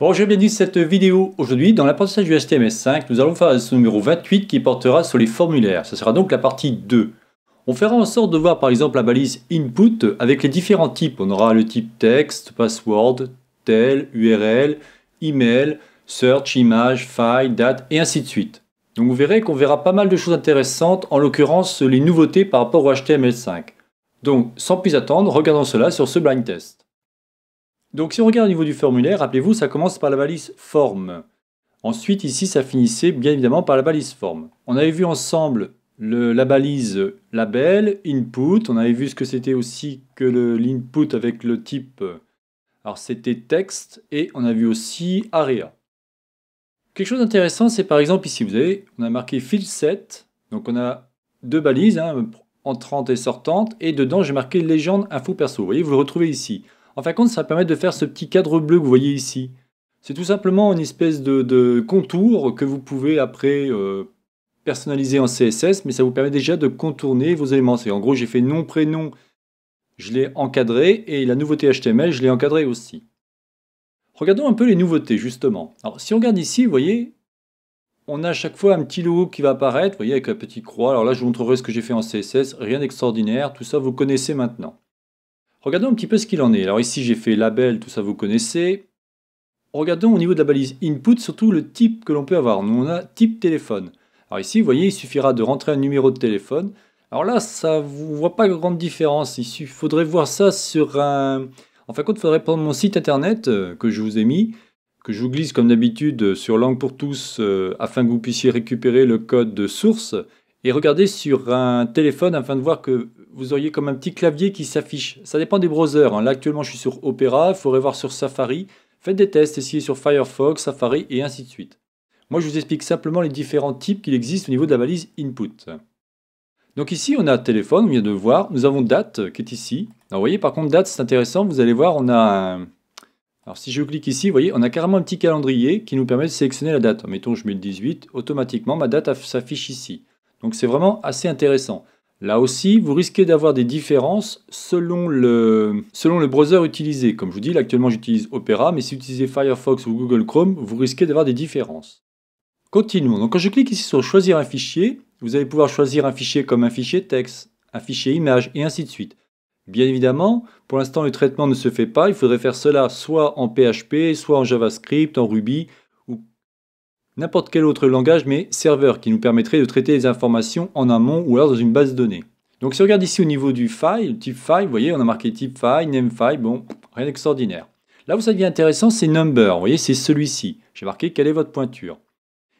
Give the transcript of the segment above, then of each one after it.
Bonjour et bienvenue cette vidéo. Aujourd'hui, dans l'apprentissage du HTML5, nous allons faire ce numéro 28 qui portera sur les formulaires. Ce sera donc la partie 2. On fera en sorte de voir par exemple la balise Input avec les différents types. On aura le type texte, password, tel, URL, email, search, image, file, date et ainsi de suite. Donc vous verrez qu'on verra pas mal de choses intéressantes, en l'occurrence les nouveautés par rapport au HTML5. Donc sans plus attendre, regardons cela sur ce blind test. Donc si on regarde au niveau du formulaire, rappelez-vous, ça commence par la balise FORM. Ensuite, ici, ça finissait bien évidemment par la balise FORM. On avait vu ensemble la balise label, input, on avait vu ce que c'était aussi que l'input avec le type, alors c'était texte, et on a vu aussi area. Quelque chose d'intéressant, c'est par exemple ici, vous avez, on a marqué field set, donc on a deux balises, hein, entrante et sortante, et dedans j'ai marqué légende info perso. Vous voyez, vous le retrouvez ici. En fin de compte, ça va permettre de faire ce petit cadre bleu que vous voyez ici. C'est tout simplement une espèce de, contour que vous pouvez après euh, personnaliser en CSS, mais ça vous permet déjà de contourner vos éléments. en gros, j'ai fait nom, prénom, je l'ai encadré, et la nouveauté HTML, je l'ai encadré aussi. Regardons un peu les nouveautés, justement. Alors, si on regarde ici, vous voyez, on a à chaque fois un petit logo qui va apparaître, vous voyez, avec la petite croix. Alors là, je vous montrerai ce que j'ai fait en CSS, rien d'extraordinaire, tout ça, vous connaissez maintenant. Regardons un petit peu ce qu'il en est. Alors ici j'ai fait label, tout ça vous connaissez. Regardons au niveau de la balise input, surtout le type que l'on peut avoir. Nous on a type téléphone. Alors ici, vous voyez, il suffira de rentrer un numéro de téléphone. Alors là, ça ne vous voit pas grande différence. Il faudrait voir ça sur un... En fin de compte, il faudrait prendre mon site internet euh, que je vous ai mis, que je vous glisse comme d'habitude euh, sur Langue pour tous, euh, afin que vous puissiez récupérer le code de source, et regarder sur un téléphone afin de voir que vous auriez comme un petit clavier qui s'affiche. Ça dépend des browsers. Hein. Là, actuellement, je suis sur Opera, il faudrait voir sur Safari. Faites des tests, essayez sur Firefox, Safari et ainsi de suite. Moi, je vous explique simplement les différents types qu'il existe au niveau de la balise Input. Donc ici, on a téléphone, on vient de voir. Nous avons date qui est ici. vous voyez, par contre, date, c'est intéressant. Vous allez voir, on a un... Alors si je clique ici, vous voyez, on a carrément un petit calendrier qui nous permet de sélectionner la date. Mettons, je mets le 18, automatiquement, ma date s'affiche ici. Donc c'est vraiment assez intéressant. Là aussi, vous risquez d'avoir des différences selon le, selon le browser utilisé. Comme je vous dis, actuellement j'utilise Opera, mais si vous utilisez Firefox ou Google Chrome, vous risquez d'avoir des différences. Continuons. Donc quand je clique ici sur choisir un fichier, vous allez pouvoir choisir un fichier comme un fichier texte, un fichier image et ainsi de suite. Bien évidemment, pour l'instant le traitement ne se fait pas, il faudrait faire cela soit en PHP, soit en JavaScript, en Ruby, n'importe quel autre langage, mais serveur, qui nous permettrait de traiter les informations en amont ou alors dans une base de données. Donc si on regarde ici au niveau du file, type file, vous voyez, on a marqué type file, name file, bon, rien d'extraordinaire. Là où ça devient intéressant, c'est number, vous voyez, c'est celui-ci. J'ai marqué quelle est votre pointure.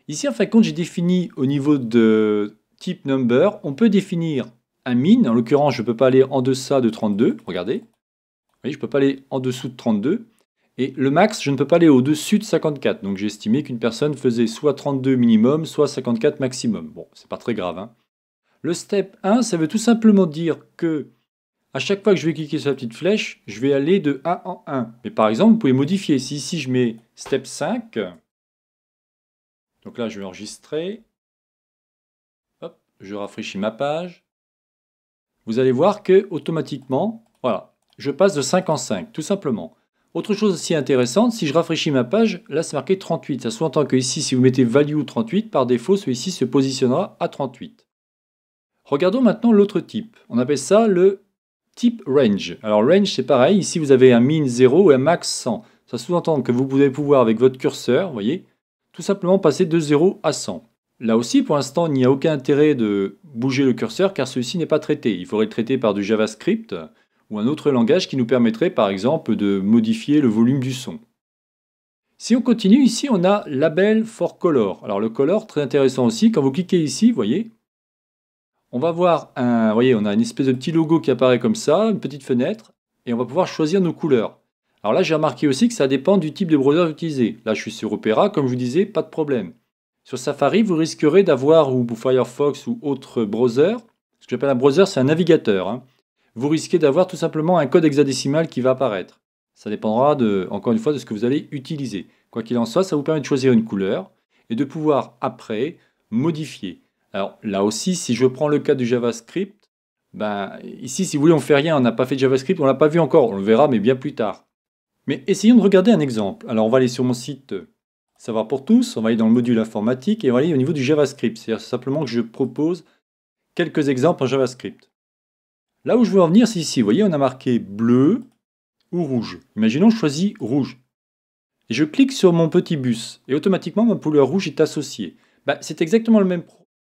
Ici, en fin de compte, j'ai défini au niveau de type number, on peut définir un min, en l'occurrence, je ne peux pas aller en deçà de 32, regardez. Vous je ne peux pas aller en dessous de 32. Et le max, je ne peux pas aller au-dessus de 54. Donc j'ai estimé qu'une personne faisait soit 32 minimum, soit 54 maximum. Bon, c'est pas très grave. Hein. Le step 1, ça veut tout simplement dire que à chaque fois que je vais cliquer sur la petite flèche, je vais aller de 1 en 1. Mais par exemple, vous pouvez modifier. Si ici je mets step 5, donc là je vais enregistrer. Hop, je rafraîchis ma page. Vous allez voir que automatiquement, voilà, je passe de 5 en 5, tout simplement. Autre chose aussi intéressante, si je rafraîchis ma page, là c'est marqué 38. Ça sous-entend que ici, si vous mettez value 38, par défaut, celui-ci se positionnera à 38. Regardons maintenant l'autre type. On appelle ça le type range. Alors range, c'est pareil. Ici, vous avez un min 0 et un max 100. Ça sous-entend que vous pouvez pouvoir, avec votre curseur, vous voyez, tout simplement passer de 0 à 100. Là aussi, pour l'instant, il n'y a aucun intérêt de bouger le curseur car celui-ci n'est pas traité. Il faudrait le traiter par du JavaScript ou un autre langage qui nous permettrait par exemple de modifier le volume du son. Si on continue, ici on a label for color. Alors le color, très intéressant aussi, quand vous cliquez ici, vous voyez, on va voir un, voyez, on a une espèce de petit logo qui apparaît comme ça, une petite fenêtre, et on va pouvoir choisir nos couleurs. Alors là, j'ai remarqué aussi que ça dépend du type de browser utilisé. Là, je suis sur Opera, comme je vous disais, pas de problème. Sur Safari, vous risquerez d'avoir, ou Firefox ou autre browser, ce que j'appelle un browser, c'est un navigateur. Hein vous risquez d'avoir tout simplement un code hexadécimal qui va apparaître. Ça dépendra de, encore une fois de ce que vous allez utiliser. Quoi qu'il en soit, ça vous permet de choisir une couleur et de pouvoir après modifier. Alors là aussi, si je prends le cas du JavaScript, ben, ici, si vous voulez, on ne fait rien, on n'a pas fait de JavaScript, on ne l'a pas vu encore, on le verra, mais bien plus tard. Mais essayons de regarder un exemple. Alors on va aller sur mon site euh, Savoir pour tous, on va aller dans le module informatique et on va aller au niveau du JavaScript. C'est-à-dire simplement que je propose quelques exemples en JavaScript. Là où je veux en venir, c'est ici. Vous voyez, on a marqué bleu ou rouge. Imaginons, je choisis rouge. Et je clique sur mon petit bus. Et automatiquement, ma couleur rouge est associée. Bah, c'est exactement le même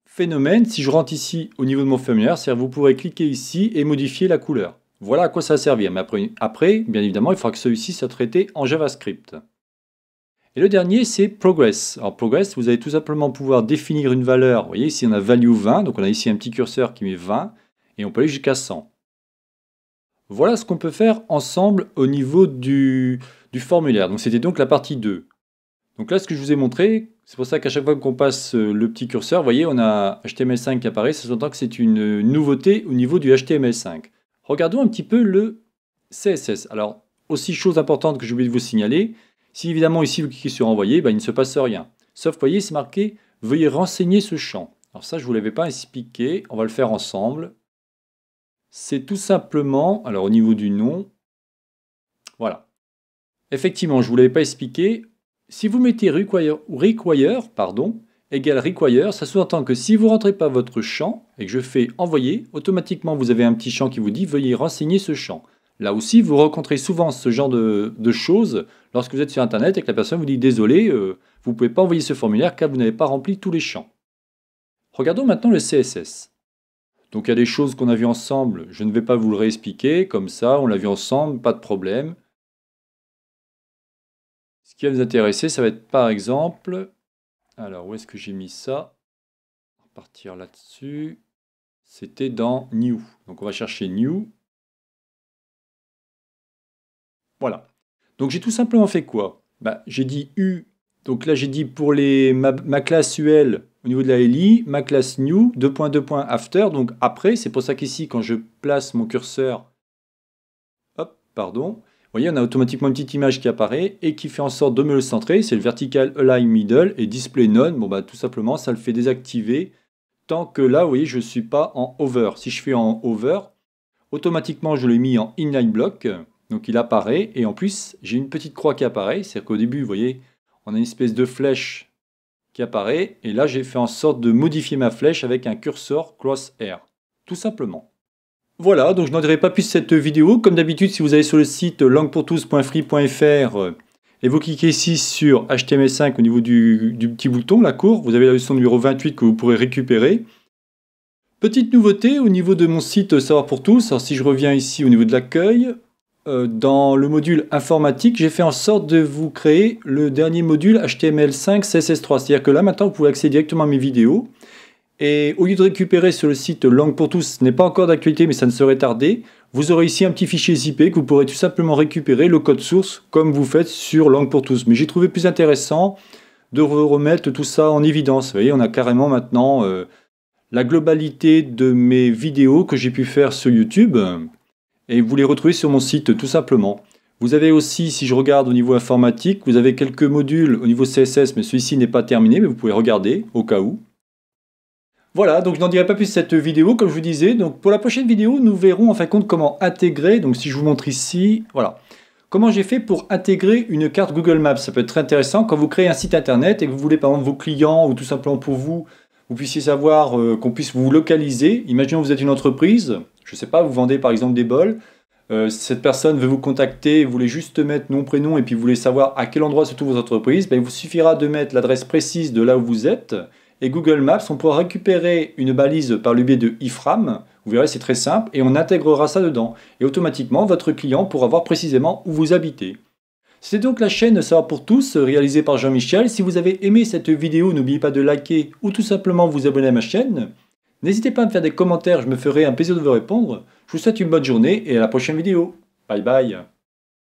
phénomène si je rentre ici au niveau de mon formulaire. C'est-à-dire vous pourrez cliquer ici et modifier la couleur. Voilà à quoi ça va servir. Mais après, bien évidemment, il faudra que celui-ci soit traité en JavaScript. Et le dernier, c'est Progress. Alors Progress, vous allez tout simplement pouvoir définir une valeur. Vous voyez, ici on a value 20, donc on a ici un petit curseur qui met 20 et on peut aller jusqu'à 100. Voilà ce qu'on peut faire ensemble au niveau du, formulaire. Donc c'était donc la partie 2. Donc là, ce que je vous ai montré, c'est pour ça qu'à chaque fois qu'on passe euh, le petit curseur, vous voyez, on a HTML5 qui apparaît, ça s'entend que c'est une euh, nouveauté au niveau du HTML5. Regardons un petit peu le CSS. Alors, aussi chose importante que j'ai oublié de vous signaler, si évidemment ici vous cliquez sur envoyer, ben, il ne se passe rien. Sauf, vous voyez, c'est marqué « Veuillez renseigner ce champ ». Alors ça, je ne vous l'avais pas expliqué, on va le faire ensemble c'est tout simplement, alors au niveau du nom, voilà. Effectivement, je ne vous l'avais pas expliqué, si vous mettez require, pardon, égale require, ça sous-entend que si vous ne rentrez pas votre champ et que je fais envoyer, automatiquement vous avez un petit champ qui vous dit veuillez renseigner ce champ. Là aussi, vous rencontrez souvent ce genre de, choses lorsque vous êtes sur Internet et que la personne vous dit désolé, euh, vous ne pouvez pas envoyer ce formulaire car vous n'avez pas rempli tous les champs. Regardons maintenant le CSS. Donc il y a des choses qu'on a vues ensemble, je ne vais pas vous le réexpliquer, comme ça, on l'a vu ensemble, pas de problème. Ce qui va nous intéresser, ça va être par exemple, alors où est-ce que j'ai mis ça On va partir là-dessus, c'était dans New. Donc on va chercher New. Voilà. Donc j'ai tout simplement fait quoi bah, J'ai dit U, donc là j'ai dit pour les, ma, ma classe UL, au niveau de la LI, ma classe new, after donc après, c'est pour ça qu'ici, quand je place mon curseur, hop, pardon, vous voyez, on a automatiquement une petite image qui apparaît et qui fait en sorte de me le centrer, c'est le vertical align middle et display none, bon bah tout simplement, ça le fait désactiver tant que là, vous voyez, je ne suis pas en over. Si je fais en over, automatiquement, je l'ai mis en inline block, donc il apparaît et en plus, j'ai une petite croix qui apparaît, c'est-à-dire qu'au début, vous voyez, on a une espèce de flèche apparaît. Et là, j'ai fait en sorte de modifier ma flèche avec un curseur crosshair. Tout simplement. Voilà, donc je n'en dirai pas plus cette vidéo. Comme d'habitude, si vous allez sur le site languepourtous.free.fr euh, et vous cliquez ici sur HTML5 au niveau du, petit bouton, la cour, vous avez la leçon numéro 28 que vous pourrez récupérer. Petite nouveauté au niveau de mon site Savoir pour tous, alors si je reviens ici au niveau de l'accueil, euh, dans le module informatique, j'ai fait en sorte de vous créer le dernier module HTML5 CSS3. C'est-à-dire que là, maintenant, vous pouvez accéder directement à mes vidéos. Et au lieu de récupérer sur le site Langue pour tous, ce n'est pas encore d'actualité, mais ça ne serait tardé, vous aurez ici un petit fichier zip que vous pourrez tout simplement récupérer, le code source, comme vous faites sur Langue pour tous. Mais j'ai trouvé plus intéressant de remettre tout ça en évidence. Vous voyez, on a carrément maintenant euh, la globalité de mes vidéos que j'ai pu faire sur YouTube et vous les retrouvez sur mon site tout simplement. Vous avez aussi, si je regarde au niveau informatique, vous avez quelques modules au niveau CSS, mais celui-ci n'est pas terminé, mais vous pouvez regarder au cas où. Voilà, donc je n'en dirai pas plus cette vidéo, comme je vous disais. Donc pour la prochaine vidéo, nous verrons en fin de compte comment intégrer, donc si je vous montre ici, voilà. Comment j'ai fait pour intégrer une carte Google Maps Ça peut être très intéressant quand vous créez un site internet et que vous voulez par exemple vos clients ou tout simplement pour vous vous puissiez savoir, euh, qu'on puisse vous localiser. Imaginons que vous êtes une entreprise, je ne sais pas, vous vendez par exemple des bols. Euh, cette personne veut vous contacter, vous voulez juste mettre nom, prénom et puis vous voulez savoir à quel endroit se trouve votre entreprise, ben, il vous suffira de mettre l'adresse précise de là où vous êtes et Google Maps, on pourra récupérer une balise par le biais de ifram. Vous verrez, c'est très simple et on intégrera ça dedans. Et automatiquement, votre client pourra voir précisément où vous habitez. C'est donc la chaîne savoir pour tous, réalisée par Jean-Michel. Si vous avez aimé cette vidéo, n'oubliez pas de liker ou tout simplement vous abonner à ma chaîne. N'hésitez pas à me faire des commentaires, je me ferai un plaisir de vous répondre. Je vous souhaite une bonne journée et à la prochaine vidéo. Bye bye